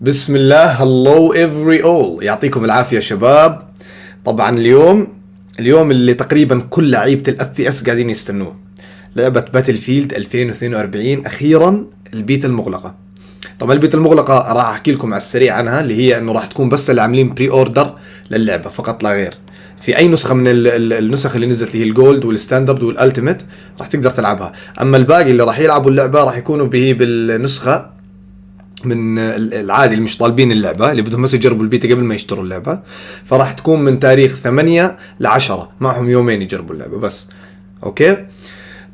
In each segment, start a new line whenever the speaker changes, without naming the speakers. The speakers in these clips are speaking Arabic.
بسم الله هلو افري اول يعطيكم العافيه شباب طبعا اليوم اليوم اللي تقريبا كل لعيبه الاف في اس قاعدين يستنوه لعبه باتل فيلد 2042 اخيرا البيت المغلقه طبعا البيت المغلقه راح احكي لكم على السريع عنها اللي هي انه راح تكون بس اللي عاملين بري اوردر للعبه فقط لا غير في اي نسخه من النسخ اللي نزلت اللي هي الجولد والستاندرد والالتيميت راح تقدر تلعبها اما الباقي اللي راح يلعبوا اللعبه راح يكونوا به بالنسخه من العادي اللي مش طالبين اللعبه اللي بدهم بس يجربوا البيتا قبل ما يشتروا اللعبه فراح تكون من تاريخ 8 ل 10 معهم يومين يجربوا اللعبه بس اوكي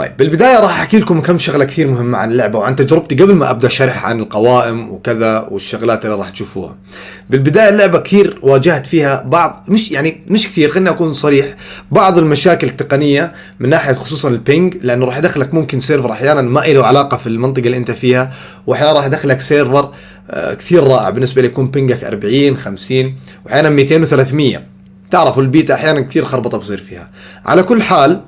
طيب بالبدايه راح احكي لكم كم شغله كثير مهمه عن اللعبه وعن تجربتي قبل ما ابدا شرح عن القوائم وكذا والشغلات اللي راح تشوفوها. بالبدايه اللعبه كثير واجهت فيها بعض مش يعني مش كثير خلينا اكون صريح بعض المشاكل التقنيه من ناحيه خصوصا البينج لانه راح يدخلك ممكن سيرفر احيانا ما له علاقه في المنطقه اللي انت فيها واحيانا راح يدخلك سيرفر آه، كثير رائع بالنسبه لي يكون بينجك 40 50 واحيانا 200 و300 تعرفوا البيتا احيانا كثير خربطه بصير فيها على كل حال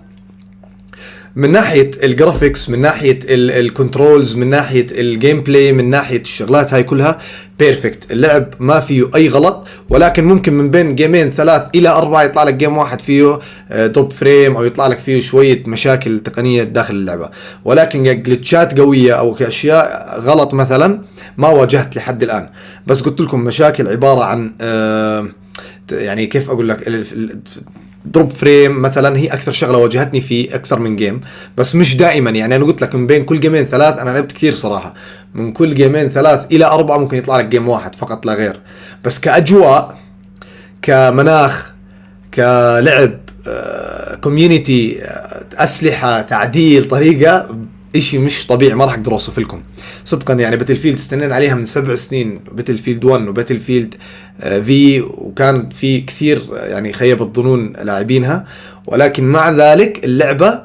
من ناحيه الجرافيكس من ناحيه الكنترولز من ناحيه الجيم بلاي من ناحيه الشغلات هاي كلها بيرفكت اللعب ما فيه اي غلط ولكن ممكن من بين جيمين ثلاث الى اربعه يطلع لك جيم واحد فيه دروب آه، فريم او يطلع لك فيه شويه مشاكل تقنيه داخل اللعبه ولكن جلتشات قويه او اشياء غلط مثلا ما واجهت لحد الان بس قلت لكم مشاكل عباره عن آه، يعني كيف اقول لك دروب فريم مثلا هي اكثر شغله واجهتني في اكثر من جيم بس مش دائما يعني انا قلت لك من بين كل جيمين ثلاث انا لعبت كثير صراحه من كل جيمين ثلاث الى اربعه ممكن يطلع لك جيم واحد فقط لا غير بس كاجواء كمناخ كلعب كوميونتي آه، آه، اسلحه تعديل طريقه اشي مش طبيعي ما راح اقدر اوصف لكم صدقا يعني باتل فيلد استنينا عليها من سبع سنين باتل فيلد 1 وباتل فيلد في وكان في كثير آه، يعني خيب الظنون لاعبينها ولكن مع ذلك اللعبة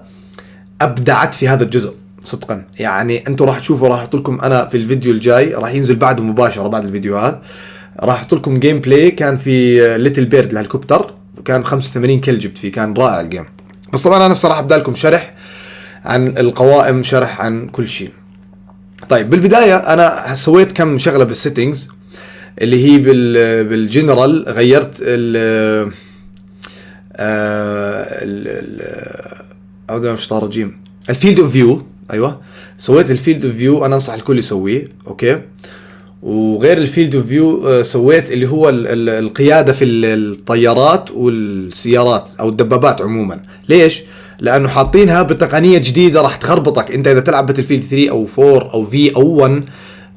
ابدعت في هذا الجزء صدقا يعني انتم راح تشوفوا راح احط لكم انا في الفيديو الجاي راح ينزل بعده مباشره بعد الفيديوهات راح احط لكم جيم بلاي كان في ليتل بيرد الهليكوبتر وكان 85 كل جبت فيه كان رائع الجيم بس طبعا انا الصراحه بدالكم شرح عن القوائم شرح عن كل شيء طيب بالبداية أنا سويت كم شغلة بالسيتنجز اللي هي بالجنرال غيرت آه، ال ال اعوذ بالله من الشيطان الرجيم الفيلد اوف فيو ايوه سويت الفيلد اوف فيو انا انصح الكل يسويه اوكي وغير الفيلد اوف فيو سويت اللي هو القياده في الطيارات والسيارات او الدبابات عموما ليش لانه حاطينها بتقنيه جديده راح تخربطك انت اذا تلعب باتل فيلد 3 او 4 او في او 1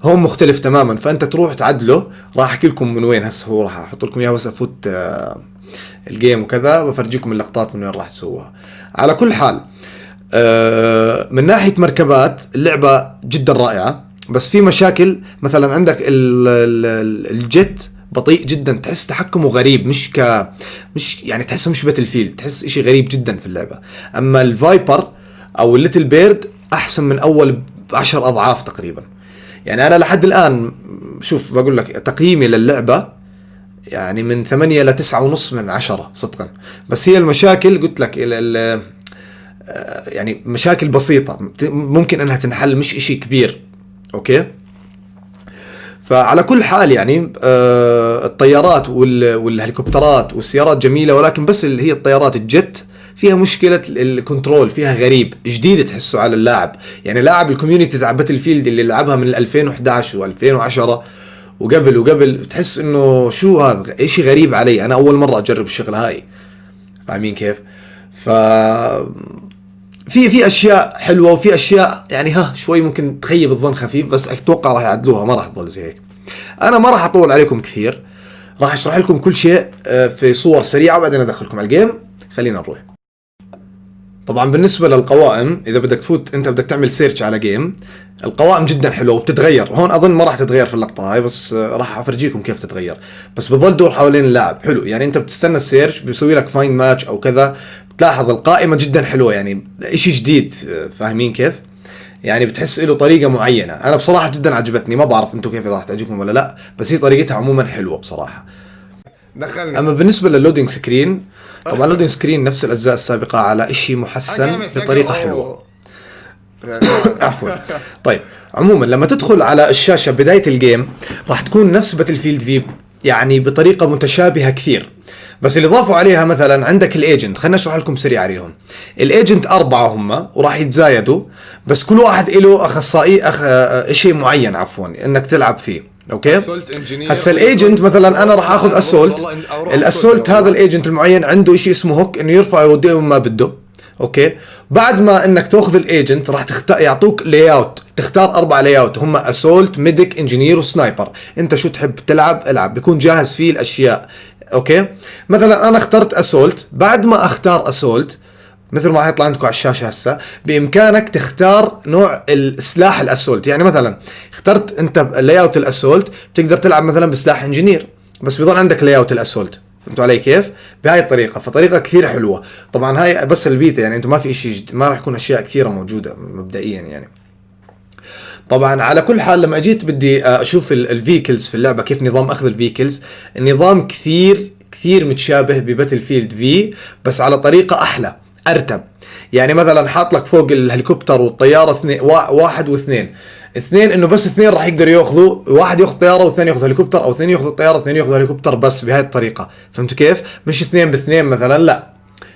هون مختلف تماما فانت تروح تعدله راح احكي لكم من وين هسه هو راح احط لكم اياه بس افوت آه الجيم وكذا بفرجيكم اللقطات من وين راح تسووها على كل حال آه من ناحيه مركبات اللعبه جدا رائعه بس في مشاكل مثلا عندك الجت بطيء جدا تحس تحكمه غريب مش ك مش يعني تحسه مش باتل فيلد تحس اشي غريب جدا في اللعبه اما الفايبر او الليتل بيرد احسن من اول بعشر اضعاف تقريبا يعني انا لحد الان شوف بقول لك تقييمي للعبه يعني من ثمانية إلى تسعة ونص من عشرة صدقا بس هي المشاكل قلت لك الـ الـ آه، يعني مشاكل بسيطة ممكن أنها تنحل مش إشي كبير أوكي فعلى كل حال يعني آه، الطيارات والهليكوبترات والسيارات جميله ولكن بس اللي هي الطيارات الجت فيها مشكلة الكنترول فيها غريب جديدة تحسه على اللاعب يعني لاعب الكوميونتي تاع باتل فيلد اللي لعبها من 2011 و2010 وقبل وقبل تحس انه شو هذا اشي غريب علي انا اول مرة اجرب الشغلة هاي فاهمين كيف ف في في اشياء حلوه وفي اشياء يعني ها شوي ممكن تخيب الظن خفيف بس اتوقع راح يعدلوها ما راح تظل زي هيك. انا ما راح اطول عليكم كثير راح اشرح لكم كل شيء آه، في صور سريعه وبعدين ادخلكم على الجيم خلينا نروح. طبعا بالنسبه للقوائم اذا بدك تفوت انت بدك تعمل سيرش على جيم القوائم جدا حلوه وبتتغير هون اظن ما راح تتغير في اللقطه هاي بس آه، راح افرجيكم كيف تتغير بس بتضل دور حوالين اللاعب حلو يعني انت بتستنى السيرش بيسوي لك فاين ماتش او كذا تلاحظ القائمه جدا حلوه يعني شيء جديد فاهمين كيف؟ يعني بتحس له طريقه معينه انا بصراحه جدا عجبتني ما بعرف انتم كيف راح تعجبكم ولا لا بس هي طريقتها عموما حلوه بصراحه دخلنا اما بالنسبه لللودينج سكرين طبعا اللودينج سكرين نفس الاجزاء السابقه على شيء محسن بطريقه حلوه عفوا طيب عموما لما تدخل على الشاشه بدايه الجيم راح تكون نفس باتل فيلد في يعني بطريقه متشابهه كثير بس اللي ضافوا عليها مثلا عندك الايجنت خلينا اشرح لكم سريع عليهم الايجنت اربعه هم وراح يتزايدوا بس كل واحد له اخصائي أخ... آه، شيء معين عفوا انك تلعب فيه اوكي هسا الايجنت مثلا انا راح اخذ اسولت الاسولت هذا الايجنت المعين عنده شيء اسمه هوك انه يرفع ويوديه ما بده اوكي بعد ما انك تاخذ الايجنت راح تخت... يعطوك لاي اوت تختار اربع لاي اوت هم اسولت ميديك انجينير وسنايبر انت شو تحب تلعب العب بيكون جاهز فيه الاشياء اوكي مثلا انا اخترت اسولت بعد ما اختار اسولت مثل ما حيطلع عندكم على الشاشه هسه بامكانك تختار نوع السلاح الاسولت يعني مثلا اخترت انت لاي اوت الاسولت بتقدر تلعب مثلا بسلاح انجينير بس بيضل عندك لاي اوت الاسولت انتوا علي كيف؟ بهاي الطريقه فطريقه كثير حلوه، طبعا هاي بس البيتا يعني انتوا ما في شيء ما راح يكون اشياء كثيره موجوده مبدئيا يعني. طبعا على كل حال لما اجيت بدي آه، اشوف الفيكلز في اللعبه كيف نظام اخذ الفيكلز النظام كثير كثير متشابه بباتل فيلد في بس على طريقه احلى ارتب يعني مثلا حاط لك فوق الهليكوبتر والطياره اثنين واحد واثنين اثنين انه بس اثنين راح يقدروا ياخذوا واحد ياخذ طياره والثاني ياخذ هليكوبتر او اثنين ياخذوا طياره والثاني ياخذ هليكوبتر بس بهاي الطريقه فهمت كيف مش اثنين باثنين مثلا لا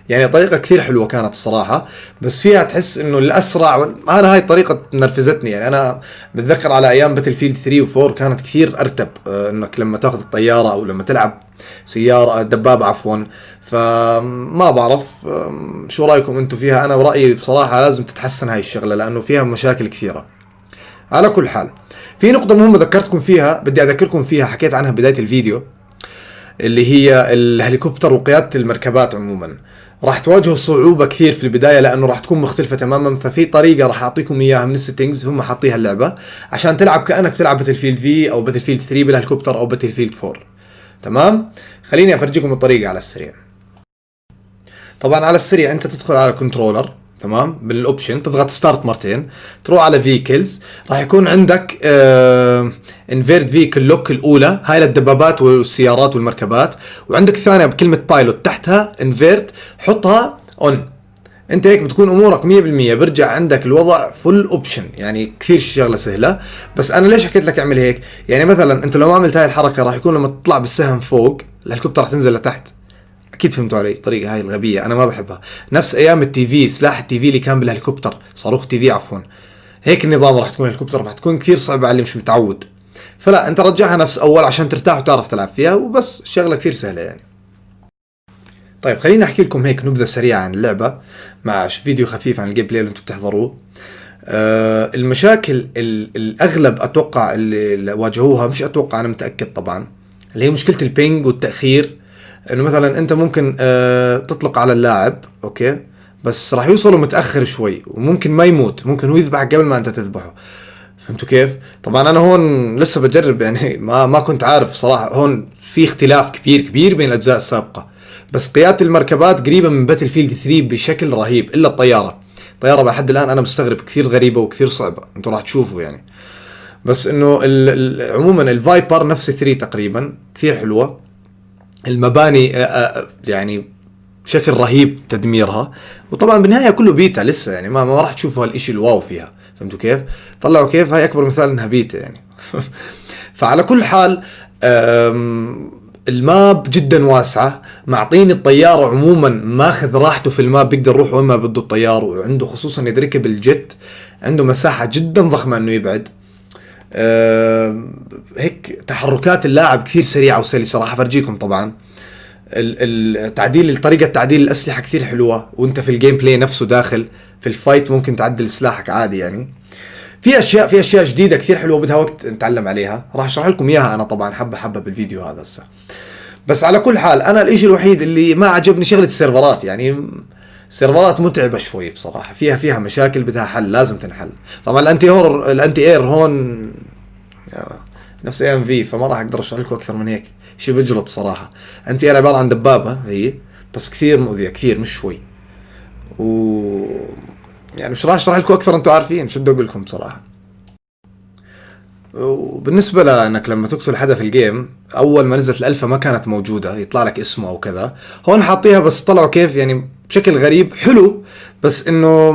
يعني طريقه كثير حلوه كانت الصراحه بس فيها تحس انه الاسرع انا هاي الطريقه نرفزتني يعني انا بتذكر على ايام باتل فيلد 3 و4 كانت كثير ارتب آه، انك لما تاخذ الطياره او لما تلعب سياره آه، دبابه عفوا فما بعرف شو رايكم انتم فيها انا برايي بصراحه لازم تتحسن هاي الشغله لانه فيها مشاكل كثيره على كل حال في نقطة مهمة ذكرتكم فيها بدي أذكركم فيها حكيت عنها بداية الفيديو اللي هي الهليكوبتر وقيادة المركبات عموما راح تواجهوا صعوبة كثير في البداية لأنه راح تكون مختلفة تماما ففي طريقة راح أعطيكم إياها من السيتنجز هم حاطيها اللعبة عشان تلعب كأنك تلعب باتل فيلد في أو باتل فيلد 3 بالهليكوبتر أو باتل فيلد 4 تمام خليني أفرجيكم الطريقة على السريع طبعا على السريع أنت تدخل على الكنترولر تمام بالاوبشن تضغط ستارت مرتين تروح على فيكلز راح يكون عندك انفيرت فيكل لوك الاولى هاي للدبابات والسيارات والمركبات وعندك ثانيه بكلمه بايلوت تحتها انفيرت حطها اون انت هيك بتكون امورك 100% برجع عندك الوضع فل اوبشن يعني كثير شغله سهله بس انا ليش حكيت لك اعمل هيك يعني مثلا انت لو ما عملت هاي الحركه راح يكون لما تطلع بالسهم فوق الهليكوبتر راح تنزل لتحت اكيد فهمتوا علي الطريقه هاي الغبيه انا ما بحبها نفس ايام التي في سلاح التي في اللي كان بالهليكوبتر صاروخ تي في عفوا هيك النظام راح تكون الهليكوبتر راح تكون كثير صعبه على اللي مش متعود فلا انت رجعها نفس اول عشان ترتاح وتعرف تلعب فيها وبس شغله كثير سهله يعني طيب خليني احكي لكم هيك نبذه سريعه عن اللعبه مع فيديو خفيف عن الجيم بلاي اللي انتم بتحضروه أه المشاكل الاغلب اتوقع اللي واجهوها مش اتوقع انا متاكد طبعا اللي هي مشكله البينج والتاخير انه مثلا انت ممكن آه تطلق على اللاعب اوكي بس راح يوصلوا متاخر شوي وممكن ما يموت ممكن هو يذبحك قبل ما انت تذبحه فهمتوا كيف؟ طبعا انا هون لسه بجرب يعني ما ما كنت عارف صراحه هون في اختلاف كبير كبير بين الاجزاء السابقه بس قياده المركبات قريبه من باتل فيلد 3 بشكل رهيب الا الطياره الطياره لحد الان انا مستغرب كثير غريبه وكثير صعبه انتم راح تشوفوا يعني بس انه عموما الفايبر نفس 3 تقريبا كثير حلوه المباني آه، آه، يعني بشكل رهيب تدميرها وطبعا بالنهايه كله بيتا لسه يعني ما, ما راح تشوفوا هالشيء الواو فيها فهمتوا كيف؟ طلعوا كيف هاي اكبر مثال انها بيتا يعني فعلى كل حال الماب جدا واسعة معطيني الطيارة عموما ماخذ راحته في الماب بيقدر يروح وين ما بده الطيار وعنده خصوصا يدركه بالجت عنده مساحة جدا ضخمة انه يبعد آه، هيك تحركات اللاعب كثير سريعه وسلسه راح افرجيكم طبعا التعديل طريقه تعديل الاسلحه كثير حلوه وانت في الجيم بلاي نفسه داخل في الفايت ممكن تعدل سلاحك عادي يعني في اشياء في اشياء جديده كثير حلوه بدها وقت نتعلم عليها راح اشرح لكم اياها انا طبعا حبه حبه بالفيديو هذا هسه بس على كل حال انا الاشي الوحيد اللي ما عجبني شغله السيرفرات يعني السيرفرات متعبه شوي بصراحه فيها فيها مشاكل بدها حل لازم تنحل طبعا الانتي هور الانتي اير هون نفس اي ام في فما راح اقدر اشرح لكم اكثر من هيك شيء بجلط صراحه انت انا يعني عباره عن دبابه هي بس كثير مؤذيه كثير مش شوي و يعني مش راح اشرح لكم اكثر انتم عارفين شو بدي اقول لكم بصراحه وبالنسبه لانك لما تقتل حدا في الجيم اول ما نزلت الالفا ما كانت موجوده يطلع لك اسمه او كذا هون حاطيها بس طلعوا كيف يعني بشكل غريب حلو بس انه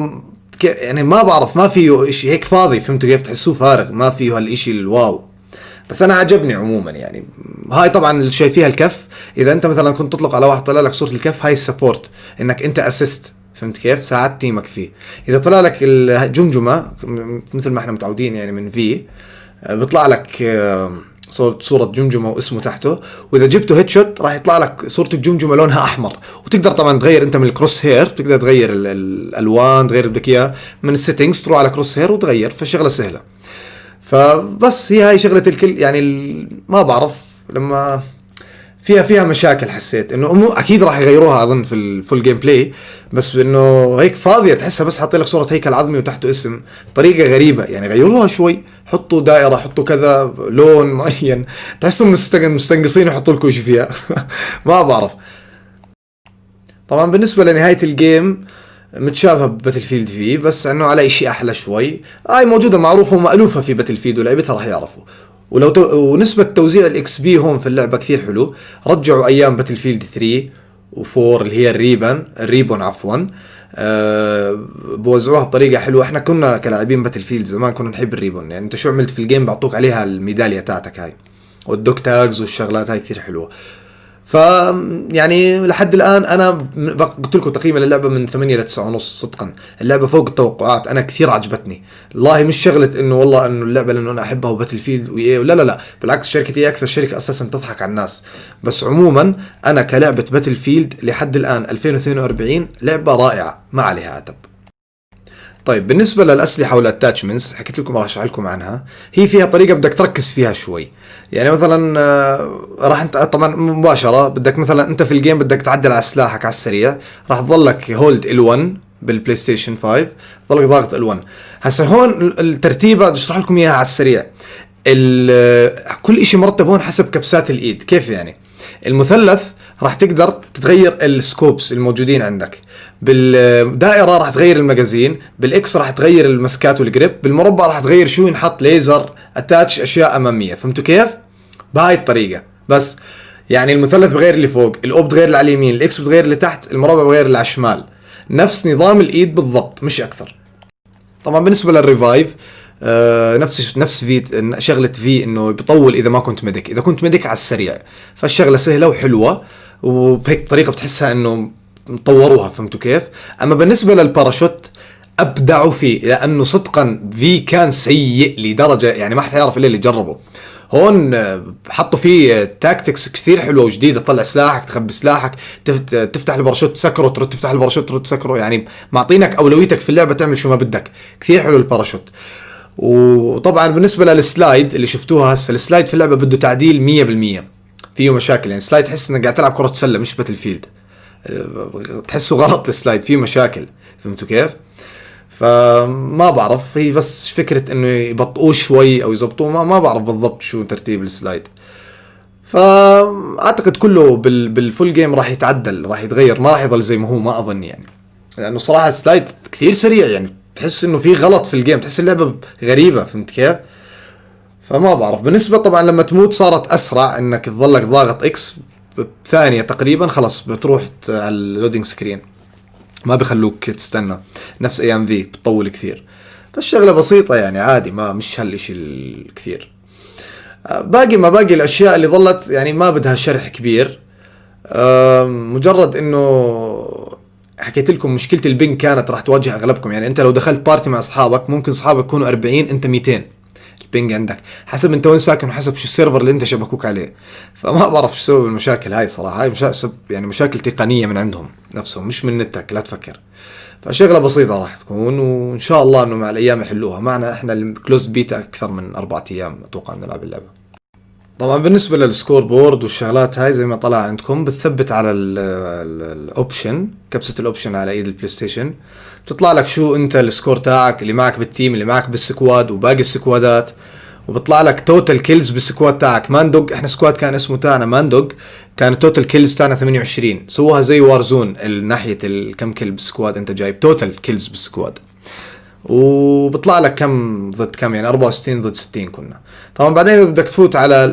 يعني ما بعرف ما فيه شيء هيك فاضي فهمتوا كيف تحسوه فارغ ما فيه هالشيء الواو بس انا عجبني عموما يعني هاي طبعا اللي شايفيها الكف اذا انت مثلا كنت تطلق على واحد طلع لك صوره الكف هاي السبورت انك انت اسيست فهمت كيف ساعدت تيمك فيه اذا طلع لك الجمجمه مثل ما احنا متعودين يعني من في بيطلع لك آه صوره جمجمه واسمه تحته واذا جبته هيد شوت راح يطلع لك صوره الجمجمه لونها احمر وتقدر طبعا تغير انت من الكروس هير بتقدر تغير الالوان تغير بدك اياه من السيتنجز تروح على كروس هير وتغير فالشغله سهله فبس هي هاي شغله الكل يعني ما بعرف لما فيها فيها مشاكل حسيت انه مو اكيد راح يغيروها اظن في الفول جيم بلاي بس انه هيك فاضيه تحسها بس حاطين لك صوره هيكل عظمي وتحته اسم طريقه غريبه يعني غيروها شوي حطوا دائره حطوا كذا لون معين تحسهم مستنقصين يحطوا لكم شيء فيها ما بعرف طبعا بالنسبه لنهايه الجيم متشابهه بباتل فيلد في بس انه على شيء احلى شوي هاي موجوده معروفه ومالوفه في باتل فيلد ولعبتها راح يعرفوا ولو تو... ونسبه توزيع الاكس بي هون في اللعبه كثير حلو رجعوا ايام باتل فيلد 3 و4 اللي هي الريبن الريبون عفوا آه، بوزعوها بطريقه حلوه احنا كنا كلاعبين باتل فيلد زمان كنا نحب الريبون يعني انت شو عملت في الجيم بعطوك عليها الميداليه تاعتك هاي والدوك تاجز والشغلات هاي كثير حلوه ف يعني لحد الان انا قلت لكم تقييم للعبه من 8 ل 9 ونص صدقا، اللعبه فوق التوقعات انا كثير عجبتني، والله مش شغله انه والله انه اللعبه لانه انا احبها وباتل فيلد وايه إيه لا لا لا، بالعكس شركه هي اكثر شركه اساسا تضحك على الناس، بس عموما انا كلعبه باتل فيلد لحد الان 2042 لعبه رائعه ما عليها عتب. طيب بالنسبه للاسلحه والاتاتشمنتس حكيت لكم راح اشرح لكم عنها هي فيها طريقه بدك تركز فيها شوي يعني مثلا آه، راح انت طبعا مباشره بدك مثلا انت في الجيم بدك تعدل على سلاحك على السريع راح تظلك هولد ال1 بالبلاي ستيشن 5 ظلك ضاغط ال1 هسه هون الترتيبه بدي اشرح لكم اياها على السريع آه، كل شيء مرتب هون حسب كبسات الايد كيف يعني المثلث راح تقدر تتغير السكوبس الموجودين عندك بالدائره راح تغير المجازين بالاكس راح تغير المسكات والجريب بالمربع راح تغير شو ينحط ليزر اتاتش اشياء اماميه فهمتوا كيف بهاي الطريقه بس يعني المثلث بغير اللي فوق الاوب بغير اللي على اليمين الاكس بتغير اللي تحت المربع بغير اللي على الشمال نفس نظام الايد بالضبط مش اكثر طبعا بالنسبه للريفايف آه نفس نفس في شغله في انه بطول اذا ما كنت ميديك اذا كنت ميديك على السريع فالشغله سهله وحلوه وبهيك طريقه بتحسها انه طوروها فهمتوا كيف؟ اما بالنسبه للباراشوت ابدعوا فيه لانه صدقا في كان سيء لدرجه يعني ما حد حيعرف الا اللي جربه. هون آه، حطوا فيه تاكتكس آه، كثير حلوه وجديده تطلع سلاحك تخبي سلاحك آه، تفتح الباراشوت تسكره ترد تفتح الباراشوت ترد تسكره يعني معطينك اولويتك في اللعبه تعمل شو ما بدك كثير حلو الباراشوت وطبعا بالنسبه للسلايد اللي شفتوها هسه السلايد في اللعبه بده تعديل 100% فيه مشاكل يعني سلايد تحس انك قاعد تلعب كره سله مش باتل فيلد تحسه غلط السلايد فيه مشاكل فهمتوا كيف؟ فما بعرف هي بس فكره انه يبطئوه شوي او يظبطوه ما, ما بعرف بالضبط شو ترتيب السلايد فاعتقد كله بال بالفول جيم راح يتعدل راح يتغير ما راح يضل زي ما هو ما اظن يعني لانه يعني صراحه السلايد كثير سريع يعني تحس انه في غلط في الجيم تحس اللعبه غريبه فهمت كيف؟ فما بعرف بالنسبة طبعا لما تموت صارت أسرع إنك تظلك ضاغط إكس بثانية تقريبا خلاص بتروح على اللودينج سكرين ما بخلوك تستنى نفس ايام في بتطول كثير فالشغله بسيطه يعني عادي ما مش هالشيء الكثير آه، باقي ما باقي الاشياء اللي ظلت يعني ما بدها شرح كبير مجرد انه حكيت لكم مشكله البنك كانت راح تواجه اغلبكم يعني انت لو دخلت بارتي مع اصحابك ممكن اصحابك يكونوا 40 انت 200 البنج عندك حسب انت وين ساكن وحسب شو السيرفر اللي انت شبكوك عليه فما بعرف شو سبب المشاكل هاي صراحه هاي مشاكل يعني مشاكل تقنيه من عندهم نفسهم مش من نتك لا تفكر فشغله بسيطه راح تكون وان شاء الله انه مع الايام يحلوها معنا احنا الكلوز بيتا اكثر من اربعة ايام اتوقع نلعب اللعبه طبعا بالنسبه للسكور بورد والشغلات هاي زي ما طلع عندكم بتثبت على الاوبشن كبسه الاوبشن على ايد البلاي ستيشن بتطلع لك شو انت السكور تاعك اللي معك بالتيم اللي معك بالسكواد وباقي السكوادات وبطلع لك توتال كيلز بالسكواد تاعك ماندوج احنا سكواد كان اسمه تاعنا ماندوج كان التوتال كيلز تاعنا 28 سووها زي وارزون ناحيه الكم كيل بالسكواد انت جايب توتال كيلز بالسكواد وبطلع لك كم ضد كم يعني 64 ضد 60 كنا طبعا بعدين اذا بدك تفوت على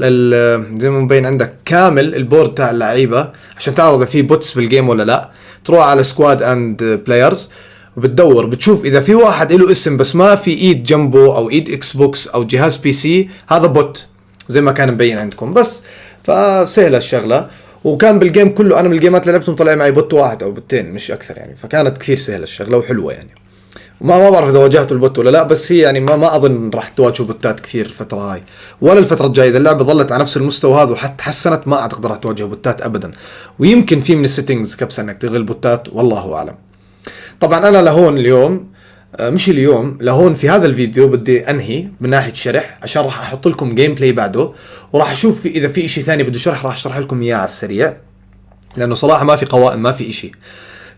زي ما مبين عندك كامل البورد تاع اللعيبه عشان تعرف اذا في بوتس بالجيم ولا لا تروح على سكواد اند بلايرز بتدور بتشوف اذا في واحد له اسم بس ما في ايد جنبه او ايد اكس بوكس او جهاز بي سي هذا بوت زي ما كان مبين عندكم بس فسهله الشغله وكان بالجيم كله انا من الجيمات اللي لعبتهم طلع معي بوت واحد او بوتين مش اكثر يعني فكانت كثير سهله الشغله وحلوه يعني ما ما بعرف اذا واجهت البوت ولا لا بس هي يعني ما ما اظن راح تواجهوا بوتات كثير الفتره هاي ولا الفتره الجايه اذا اللعبه ظلت على نفس المستوى هذا وحتى حسنت ما اعتقد راح تواجه بوتات ابدا ويمكن في من السيتنجز كبسه انك تغير البوتات والله اعلم طبعا انا لهون اليوم آه، مش اليوم لهون في هذا الفيديو بدي انهي من ناحيه شرح عشان راح احط لكم جيم بلاي بعده وراح اشوف اذا في شيء ثاني بده شرح راح اشرح لكم اياه على السريع لانه صراحه ما في قوائم ما في شيء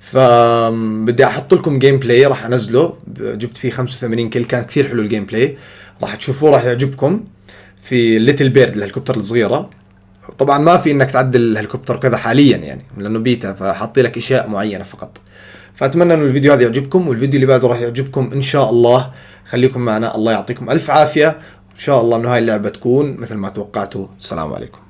فبدي احط لكم جيم بلاي راح انزله جبت فيه 85 كل كان كثير حلو الجيم بلاي راح تشوفوه راح يعجبكم في ليتل بيرد الهليكوبتر الصغيره طبعا ما في انك تعدل الهليكوبتر كذا حاليا يعني لانه بيتا فحاطي لك اشياء معينه فقط فاتمنى انه الفيديو هذا يعجبكم والفيديو اللي بعده راح يعجبكم ان شاء الله خليكم معنا الله يعطيكم الف عافيه ان شاء الله انه هاي اللعبه تكون مثل ما توقعتوا السلام عليكم